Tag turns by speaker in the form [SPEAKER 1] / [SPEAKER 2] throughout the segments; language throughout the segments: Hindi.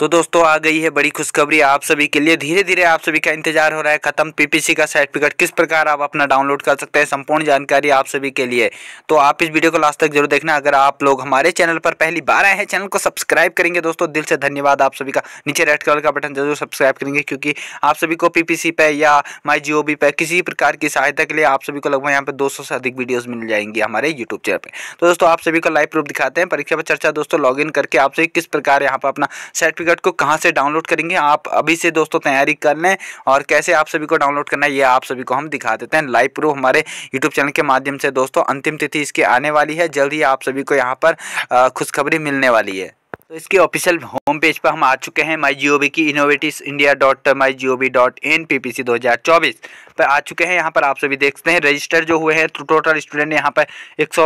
[SPEAKER 1] तो दोस्तों आ गई है बड़ी खुशखबरी आप सभी के लिए धीरे धीरे आप सभी का इंतजार हो रहा है खत्म पीपीसी का सर्टिफिकेट किस प्रकार आप अपना डाउनलोड कर सकते हैं संपूर्ण जानकारी आप सभी के लिए तो आप इस वीडियो को लास्ट तक जरूर देखना अगर आप लोग हमारे चैनल पर पहली बार आए हैं चैनल को सब्सक्राइब करेंगे दोस्तों दिल से धन्यवाद आप सभी का नीचे रेड कलर का बटन जरूर सब्सक्राइब करेंगे क्योंकि आप सभी को पीपीसी पे या माई जियो पे किसी प्रकार की सहायता के लिए आप सभी को लगभग यहाँ पे दो से अधिक वीडियोज़ मिल जाएंगी हमारे यूट्यूब चैनल पर तो दोस्तों आप सभी को लाइव प्रूफ दिखाते हैं परीक्षा पर चर्चा दोस्तों लॉग करके आप सभी किस प्रकार यहाँ पर अपना सर्टिफिकेट टिकट को कहाँ से डाउनलोड करेंगे आप अभी से दोस्तों तैयारी कर लें और कैसे आप सभी को डाउनलोड करना है ये आप सभी को हम दिखा देते हैं लाइव प्रूफ हमारे यूट्यूब चैनल के माध्यम से दोस्तों अंतिम तिथि इसकी आने वाली है जल्द ही आप सभी को यहाँ पर खुशखबरी मिलने वाली है तो इसके ऑफिशियल होम पेज पर हम आ चुके हैं माई जी की innovative India dot my G O V dot N P P C दो हज़ार चौबीस पर आ चुके हैं यहाँ पर आप सभी देखते हैं रजिस्टर जो हुए हैं तो टोटल स्टूडेंट यहाँ पर एक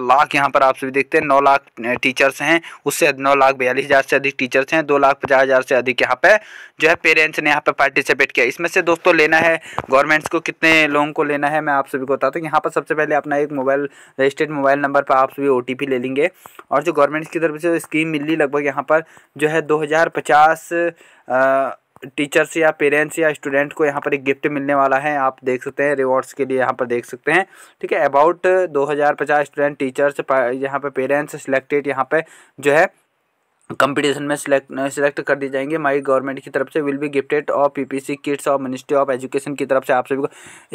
[SPEAKER 1] लाख यहाँ पर आप सभी देखते हैं नौ लाख टीचर्स हैं उससे नौ लाख बयालीस हज़ार से अधिक टीचर्स हैं दो लाख पचास हज़ार से अधिक यहाँ पर जो है पेरेंट्स ने यहाँ पर पार्टिसिपेट किया इसमें से दोस्तों लेना है गवर्नमेंट्स को कितने लोगों को लेना है मैं आप सभी को बताता हूँ यहाँ पर सबसे पहले अपना एक मोबाइल रजिस्टर्ड मोबाइल नंबर पर आप सभी ओ ले लेंगे और जो गवर्नमेंट की तरफ से स्कीम मिली लगभग यहाँ पर जो है दो हज़ार पचास टीचर्स या पेरेंट्स या स्टूडेंट को यहाँ पर एक गिफ्ट मिलने वाला है आप देख सकते हैं रिवॉर्ड्स के लिए यहाँ पर देख सकते हैं ठीक है अबाउट दो हजार पचास स्टूडेंट टीचर्स यहाँ पर पेरेंट्स सिलेक्टेड यहाँ पर जो है कंपटीशन में सिलेक्ट सिलेक्ट कर दिए जाएंगे माय गवर्नमेंट की तरफ से विल बी गिफ्टेड और पीपीसी किट्स और मिनिस्ट्री ऑफ एजुकेशन की तरफ से आप सभी को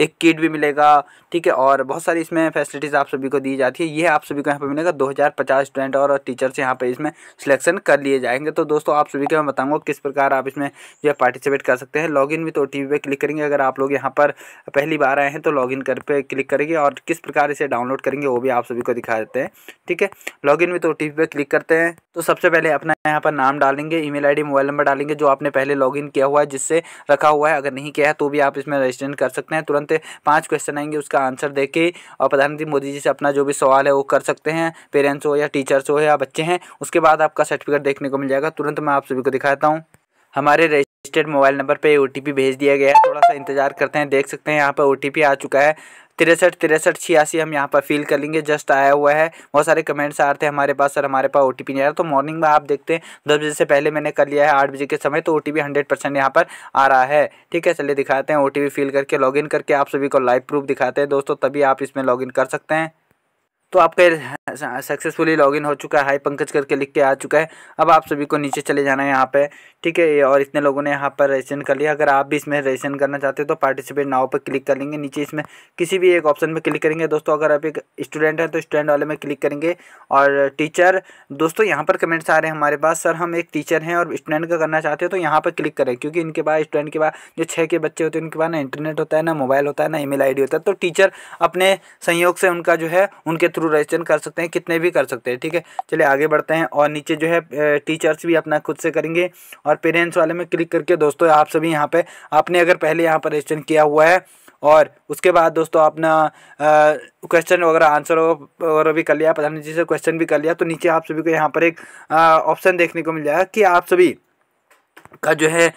[SPEAKER 1] एक किट भी मिलेगा ठीक है और बहुत सारी इसमें फैसिलिटीज़ आप सभी को दी जाती है ये आप सभी को यहाँ पे मिलेगा 2050 स्टूडेंट और टीचर्स यहाँ पर इसमें सिलेक्शन कर लिए जाएंगे तो दोस्तों आप सभी को मैं बताऊँगा किस प्रकार आप इसमें जो है पार्टिसिपेट कर सकते हैं log in with O T P click करेंगे अगर आप लोग यहाँ पर पहली बार आए हैं तो लॉग इन कर पे क्लिक करेंगे और किस प्रकार इसे डाउनलोड करेंगे वो भी आप सभी को दिखा देते हैं ठीक है log in with O T P click करते हैं तो सबसे पहले आप अपना यहाँ पर नाम डालेंगे ईमेल आईडी मोबाइल नंबर डालेंगे जो आपने पहले लॉगिन किया हुआ है जिससे रखा हुआ है अगर नहीं किया है तो भी आप इसमें रजिस्टर कर सकते हैं तुरंत पाँच क्वेश्चन आएंगे उसका आंसर दे और प्रधानमंत्री मोदी जी से अपना जो भी सवाल है वो कर सकते हैं पेरेंट्स हो या टीचर्स हो या बच्चे हैं उसके बाद आपका सर्टिफिकेट देखने को मिल जाएगा तुरंत मैं आप सभी को दिखाता हूँ हमारे रजिस्टर्ड मोबाइल नंबर पे ओ भेज दिया गया है थोड़ा सा इंतजार करते हैं देख सकते हैं यहाँ पर ओ आ चुका है तिरसठ तिरसठ छियासी हम यहाँ पर फिल कर लेंगे जस्ट आया हुआ है बहुत सारे कमेंट्स आ रहे थे हमारे पास सर हमारे पास ओ नहीं आ रहा तो मॉर्निंग में आप देखते हैं दस बजे से पहले मैंने कर लिया है आठ बजे के समय तो ओ टी हंड्रेड परसेंट यहाँ पर आ रहा है ठीक है चलिए दिखाते हैं ओ फिल करके लॉग करके आप सभी को लाइव प्रूफ दिखाते हैं दोस्तों तभी आप इसमें लॉग कर सकते हैं तो आपका सक्सेसफुली लॉगिन हो चुका है हाई पंकज करके लिख के आ चुका है अब आप सभी को नीचे चले जाना है यहाँ पे ठीक है और इतने लोगों ने यहाँ पर रजिस्ट्रेशन कर लिया अगर आप भी इसमें रजिस्ट्रेशन करना चाहते हो तो पार्टिसिपेट नाव पर क्लिक कर लेंगे नीचे इसमें किसी भी एक ऑप्शन पर क्लिक करेंगे दोस्तों अगर आप एक स्टूडेंट हैं तो स्टूडेंट वाले में क्लिक करेंगे और टीचर दोस्तों यहाँ पर कमेंट्स आ रहे हैं हमारे पास सर हम एक टीचर हैं और स्टूडेंट का करना चाहते हो तो यहाँ पर क्लिक करें क्योंकि इनके पास स्टूडेंट के पास जो छः के बच्चे होते हैं उनके पास ना इंटरनेट होता है ना मोबाइल होता है ना ई आईडी होता है तो टीचर अपने संयोग से उनका जो है उनके थ्रू रजिस्ट्रेशन कर सकते हैं कितने भी कर सकते हैं ठीक है चलिए आगे बढ़ते हैं और नीचे जो है टीचर्स भी अपना खुद से करेंगे और पेरेंट्स वाले में क्लिक करके दोस्तों आप सभी यहाँ पर आपने अगर पहले यहाँ पर रजिस्ट्रेशन किया हुआ है और उसके बाद दोस्तों अपना क्वेश्चन वगैरह आंसर वगैरह भी कर लिया प्रधानमंत्री से क्वेश्चन भी कर लिया तो नीचे आप सभी को यहाँ पर एक ऑप्शन देखने को मिल जाएगा कि आप सभी का जो है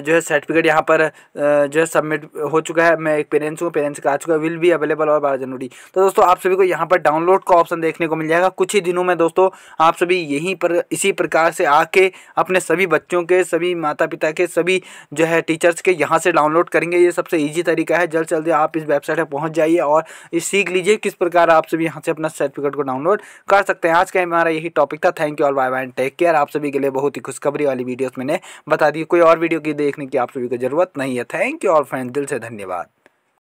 [SPEAKER 1] जो है सर्टिफिकेट यहाँ पर जो है सबमिट हो चुका है मैं एक पेरेंट्स हूँ पेरेंट्स का आ चुका है विल बी अवेलेबल और बारह जनवरी तो दोस्तों आप सभी को यहाँ पर डाउनलोड का ऑप्शन देखने को मिल जाएगा कुछ ही दिनों में दोस्तों आप सभी यहीं पर इसी प्रकार से आके अपने सभी बच्चों के सभी माता पिता के सभी जो है टीचर्स के यहाँ से डाउनलोड करेंगे ये सबसे ईजी तरीका है जल्द जल्दी आप इस वेबसाइट पर पहुँच जाइए और सीख लीजिए किस प्रकार आप सभी यहाँ से अपना सर्टिफिकेट को डाउनलोड कर सकते हैं आज का हमारा यही टॉपिक था thank you all bye bye take care आप सभी के लिए बहुत ही खुशखबरी वाली वीडियोज़ मैंने बता बता दी कोई और वीडियो की देखने की आप सभी को जरूरत नहीं है थैंक यू और फ्रेंड दिल से धन्यवाद